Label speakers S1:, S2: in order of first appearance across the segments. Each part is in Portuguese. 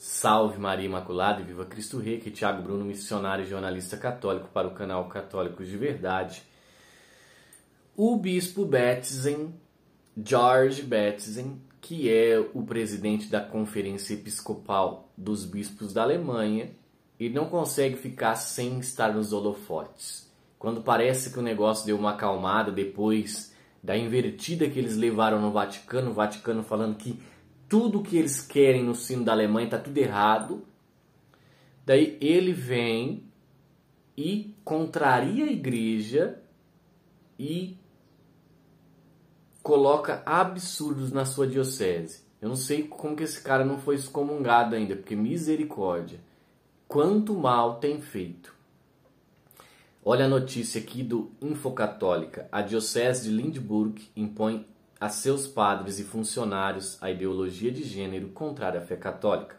S1: Salve Maria Imaculada e Viva Cristo Rei, que é Tiago Bruno, missionário e jornalista católico para o canal Católicos de Verdade. O bispo Betzen, George Betzen, que é o presidente da Conferência Episcopal dos Bispos da Alemanha, ele não consegue ficar sem estar nos holofotes. Quando parece que o negócio deu uma acalmada depois da invertida que eles levaram no Vaticano, o Vaticano falando que tudo que eles querem no sino da Alemanha está tudo errado. Daí ele vem e contraria a igreja e coloca absurdos na sua diocese. Eu não sei como que esse cara não foi excomungado ainda, porque misericórdia. Quanto mal tem feito. Olha a notícia aqui do Infocatólica. A diocese de Lindburg impõe a seus padres e funcionários a ideologia de gênero contrária à fé católica.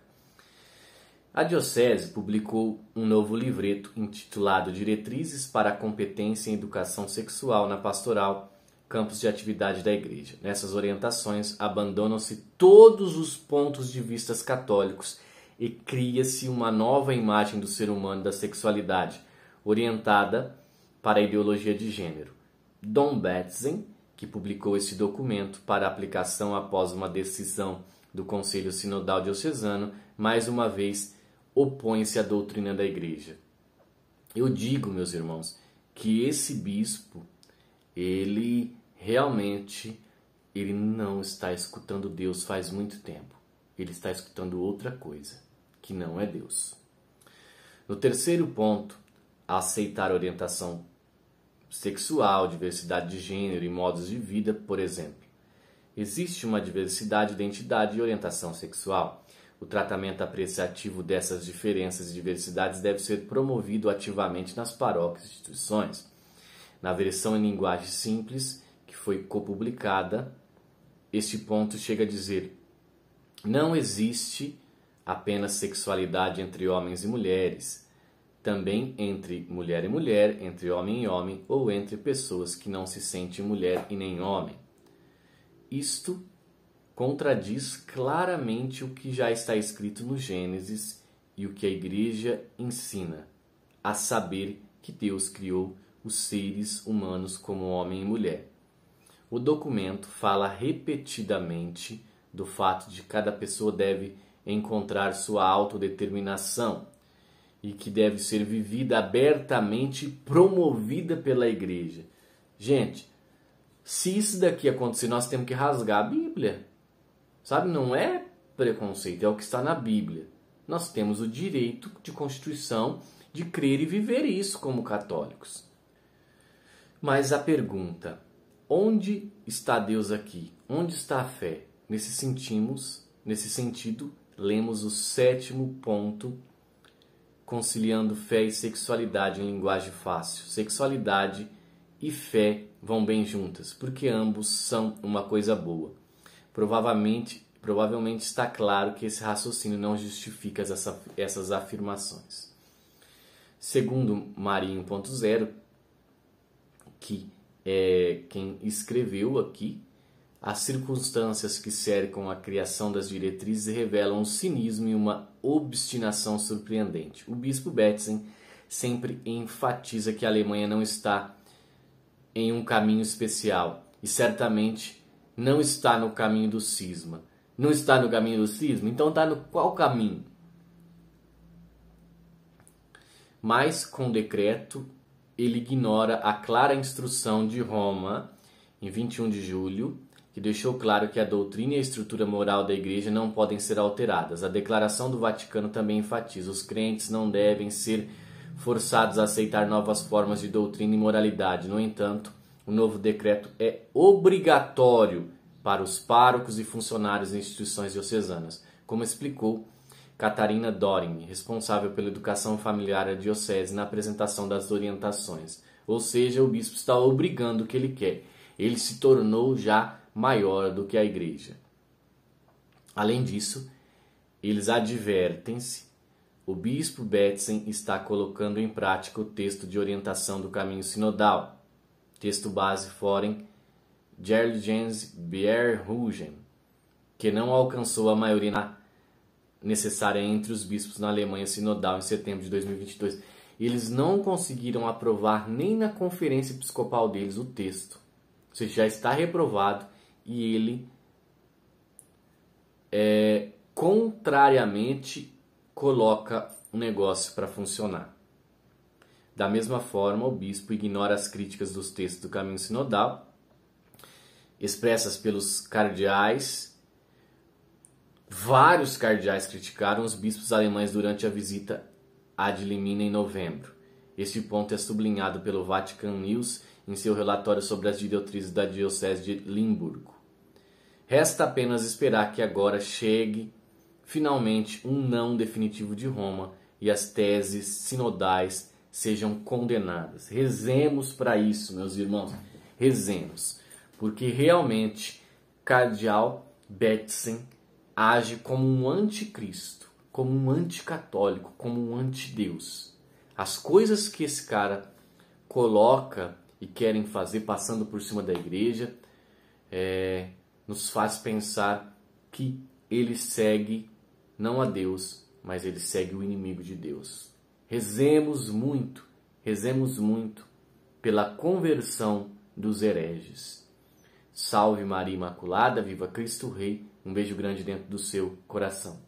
S1: A Diocese publicou um novo livreto intitulado Diretrizes para a Competência em Educação Sexual na Pastoral, Campos de Atividade da Igreja. Nessas orientações, abandonam-se todos os pontos de vistas católicos e cria-se uma nova imagem do ser humano da sexualidade, orientada para a ideologia de gênero. Dom Betzen que publicou este documento para aplicação após uma decisão do Conselho Sinodal Diocesano, mais uma vez opõe-se à doutrina da Igreja. Eu digo, meus irmãos, que esse bispo, ele realmente ele não está escutando Deus faz muito tempo. Ele está escutando outra coisa, que não é Deus. No terceiro ponto, aceitar orientação sexual, diversidade de gênero e modos de vida, por exemplo. Existe uma diversidade de identidade e orientação sexual. O tratamento apreciativo dessas diferenças e diversidades deve ser promovido ativamente nas paróquias e instituições. Na versão em linguagem simples, que foi copublicada, este ponto chega a dizer: não existe apenas sexualidade entre homens e mulheres também entre mulher e mulher, entre homem e homem, ou entre pessoas que não se sentem mulher e nem homem. Isto contradiz claramente o que já está escrito no Gênesis e o que a Igreja ensina, a saber que Deus criou os seres humanos como homem e mulher. O documento fala repetidamente do fato de cada pessoa deve encontrar sua autodeterminação e que deve ser vivida abertamente, promovida pela igreja. Gente, se isso daqui acontecer, nós temos que rasgar a Bíblia. Sabe, não é preconceito, é o que está na Bíblia. Nós temos o direito de constituição de crer e viver isso como católicos. Mas a pergunta: onde está Deus aqui? Onde está a fé? Nesse sentimos, nesse sentido, lemos o sétimo ponto conciliando fé e sexualidade em linguagem fácil. Sexualidade e fé vão bem juntas, porque ambos são uma coisa boa. Provavelmente, provavelmente está claro que esse raciocínio não justifica essa, essas afirmações. Segundo Marinho.0, que é quem escreveu aqui as circunstâncias que cercam a criação das diretrizes revelam um cinismo e uma obstinação surpreendente. O bispo Betzen sempre enfatiza que a Alemanha não está em um caminho especial e certamente não está no caminho do cisma. Não está no caminho do cisma? Então está no qual caminho? Mas com decreto ele ignora a clara instrução de Roma em 21 de julho que deixou claro que a doutrina e a estrutura moral da Igreja não podem ser alteradas. A Declaração do Vaticano também enfatiza: os crentes não devem ser forçados a aceitar novas formas de doutrina e moralidade. No entanto, o novo decreto é obrigatório para os párocos e funcionários em instituições diocesanas, como explicou Catarina Doring, responsável pela educação familiar da diocese, na apresentação das orientações. Ou seja, o bispo está obrigando o que ele quer. Ele se tornou já maior do que a igreja. Além disso, eles advertem-se: o bispo Betzen está colocando em prática o texto de orientação do caminho sinodal, texto base forem Gerlgens Bierhugen, que não alcançou a maioria necessária entre os bispos na Alemanha sinodal em setembro de 2022. Eles não conseguiram aprovar nem na conferência episcopal deles o texto. Ou seja, já está reprovado e ele é, contrariamente coloca o um negócio para funcionar. Da mesma forma, o bispo ignora as críticas dos textos do caminho sinodal, expressas pelos cardeais. Vários cardeais criticaram os bispos alemães durante a visita a limina em novembro. Este ponto é sublinhado pelo Vatican News em seu relatório sobre as diretrizes da Diocese de Limburgo. Resta apenas esperar que agora chegue finalmente um não definitivo de Roma e as teses sinodais sejam condenadas. Rezemos para isso, meus irmãos. Rezemos, porque realmente cardeal Betzen age como um anticristo, como um anticatólico, como um antideus. As coisas que esse cara coloca e querem fazer passando por cima da igreja, é, nos faz pensar que ele segue não a Deus, mas ele segue o inimigo de Deus. Rezemos muito, rezemos muito pela conversão dos hereges. Salve Maria Imaculada, viva Cristo Rei. Um beijo grande dentro do seu coração.